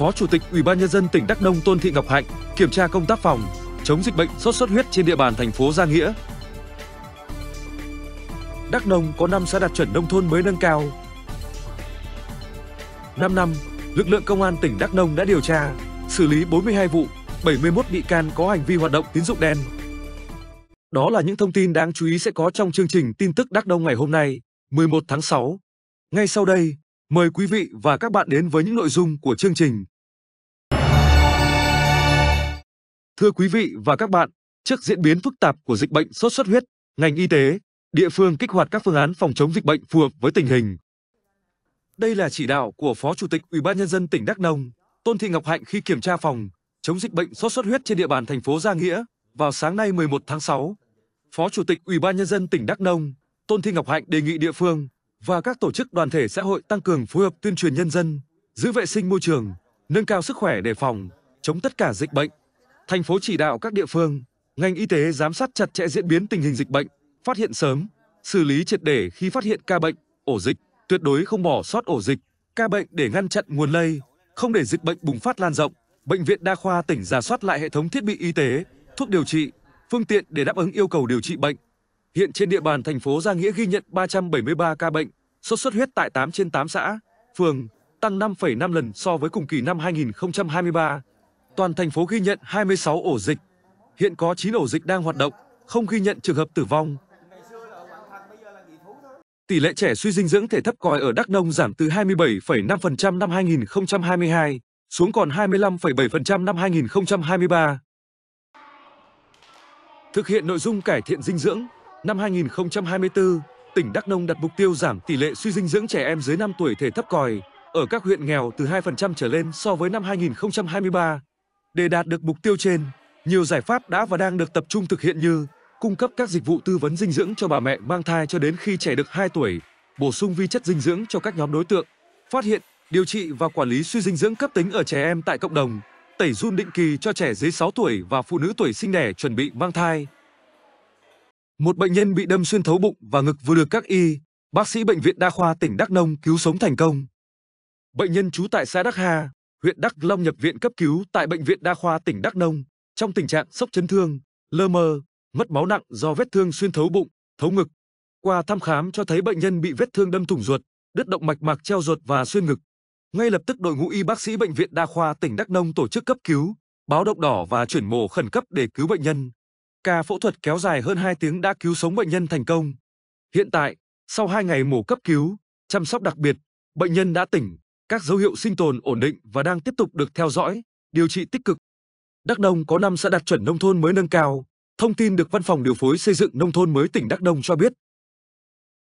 Phó Chủ tịch Ủy ban nhân dân tỉnh Đắk Nông Tôn Thị Ngọc Hạnh kiểm tra công tác phòng chống dịch bệnh sốt xuất huyết trên địa bàn thành phố Gia Nghĩa. Đắk Nông có 5 xã đạt chuẩn nông thôn mới nâng cao. 5 năm, lực lượng công an tỉnh Đắk Nông đã điều tra, xử lý 42 vụ, 71 bị can có hành vi hoạt động tín dụng đen. Đó là những thông tin đáng chú ý sẽ có trong chương trình tin tức Đắk Nông ngày hôm nay, 11 tháng 6. Ngay sau đây, Mời quý vị và các bạn đến với những nội dung của chương trình. Thưa quý vị và các bạn, trước diễn biến phức tạp của dịch bệnh sốt xuất huyết, ngành y tế, địa phương kích hoạt các phương án phòng chống dịch bệnh phù hợp với tình hình. Đây là chỉ đạo của Phó Chủ tịch Ủy ban nhân dân tỉnh Đắk Nông, Tôn Thị Ngọc Hạnh khi kiểm tra phòng chống dịch bệnh sốt xuất huyết trên địa bàn thành phố Gia Nghĩa vào sáng nay 11 tháng 6. Phó Chủ tịch Ủy ban nhân dân tỉnh Đắk Nông, Tôn Thị Ngọc Hạnh đề nghị địa phương và các tổ chức đoàn thể xã hội tăng cường phối hợp tuyên truyền nhân dân, giữ vệ sinh môi trường, nâng cao sức khỏe để phòng, chống tất cả dịch bệnh. Thành phố chỉ đạo các địa phương, ngành y tế giám sát chặt chẽ diễn biến tình hình dịch bệnh, phát hiện sớm, xử lý triệt để khi phát hiện ca bệnh, ổ dịch, tuyệt đối không bỏ sót ổ dịch, ca bệnh để ngăn chặn nguồn lây, không để dịch bệnh bùng phát lan rộng. Bệnh viện đa khoa tỉnh giả soát lại hệ thống thiết bị y tế, thuốc điều trị, phương tiện để đáp ứng yêu cầu điều trị bệnh, Hiện trên địa bàn thành phố Giang Nghĩa ghi nhận 373 ca bệnh sốt xuất huyết tại 8 trên 8 xã, phường, tăng 5,5 lần so với cùng kỳ năm 2023. Toàn thành phố ghi nhận 26 ổ dịch. Hiện có 9 ổ dịch đang hoạt động, không ghi nhận trường hợp tử vong. Tỷ lệ trẻ suy dinh dưỡng thể thấp còi ở Đắk Nông giảm từ 27,5% năm 2022 xuống còn 25,7% năm 2023. Thực hiện nội dung cải thiện dinh dưỡng, Năm 2024, tỉnh Đắk Nông đặt mục tiêu giảm tỷ lệ suy dinh dưỡng trẻ em dưới 5 tuổi thể thấp còi ở các huyện nghèo từ 2% trở lên so với năm 2023. Để đạt được mục tiêu trên, nhiều giải pháp đã và đang được tập trung thực hiện như cung cấp các dịch vụ tư vấn dinh dưỡng cho bà mẹ mang thai cho đến khi trẻ được 2 tuổi, bổ sung vi chất dinh dưỡng cho các nhóm đối tượng, phát hiện, điều trị và quản lý suy dinh dưỡng cấp tính ở trẻ em tại cộng đồng, tẩy run định kỳ cho trẻ dưới 6 tuổi và phụ nữ tuổi sinh đẻ chuẩn bị mang thai. Một bệnh nhân bị đâm xuyên thấu bụng và ngực vừa được các y, bác sĩ bệnh viện đa khoa tỉnh Đắk Nông cứu sống thành công. Bệnh nhân trú tại xã Đắc Hà, huyện Đắk Long nhập viện cấp cứu tại bệnh viện đa khoa tỉnh Đắk Nông trong tình trạng sốc chấn thương, lơ mơ, mất máu nặng do vết thương xuyên thấu bụng, thấu ngực. Qua thăm khám cho thấy bệnh nhân bị vết thương đâm thủng ruột, đứt động mạch mạc treo ruột và xuyên ngực. Ngay lập tức đội ngũ y bác sĩ bệnh viện đa khoa tỉnh Đắk Nông tổ chức cấp cứu, báo động đỏ và chuyển mổ khẩn cấp để cứu bệnh nhân. Ca phẫu thuật kéo dài hơn 2 tiếng đã cứu sống bệnh nhân thành công. Hiện tại, sau 2 ngày mổ cấp cứu, chăm sóc đặc biệt, bệnh nhân đã tỉnh, các dấu hiệu sinh tồn ổn định và đang tiếp tục được theo dõi, điều trị tích cực. Đắk Nông có 5 xã đạt chuẩn nông thôn mới nâng cao, thông tin được Văn phòng Điều phối Xây dựng Nông thôn mới tỉnh Đắk Nông cho biết.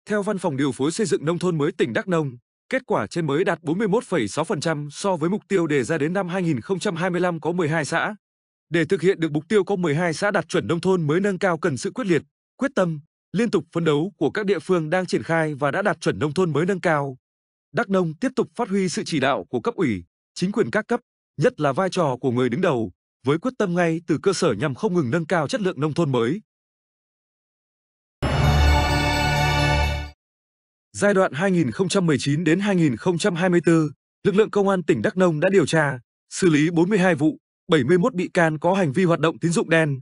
Theo Văn phòng Điều phối Xây dựng Nông thôn mới tỉnh Đắk Nông, kết quả trên mới đạt 41,6% so với mục tiêu đề ra đến năm 2025 có 12 xã, để thực hiện được mục tiêu có 12 xã đạt chuẩn nông thôn mới nâng cao cần sự quyết liệt, quyết tâm, liên tục phấn đấu của các địa phương đang triển khai và đã đạt chuẩn nông thôn mới nâng cao. Đắk Nông tiếp tục phát huy sự chỉ đạo của cấp ủy, chính quyền các cấp, nhất là vai trò của người đứng đầu, với quyết tâm ngay từ cơ sở nhằm không ngừng nâng cao chất lượng nông thôn mới. Giai đoạn 2019 đến 2024, lực lượng công an tỉnh Đắk Nông đã điều tra, xử lý 42 vụ, 71 bị can có hành vi hoạt động tín dụng đen.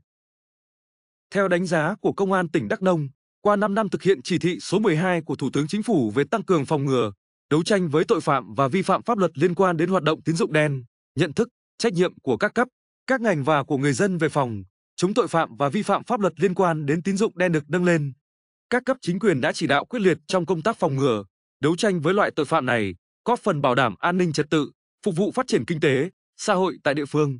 Theo đánh giá của Công an tỉnh Đắk Nông, qua 5 năm thực hiện chỉ thị số 12 của Thủ tướng Chính phủ về tăng cường phòng ngừa, đấu tranh với tội phạm và vi phạm pháp luật liên quan đến hoạt động tín dụng đen, nhận thức, trách nhiệm của các cấp, các ngành và của người dân về phòng chống tội phạm và vi phạm pháp luật liên quan đến tín dụng đen được nâng lên. Các cấp chính quyền đã chỉ đạo quyết liệt trong công tác phòng ngừa, đấu tranh với loại tội phạm này, góp phần bảo đảm an ninh trật tự, phục vụ phát triển kinh tế, xã hội tại địa phương.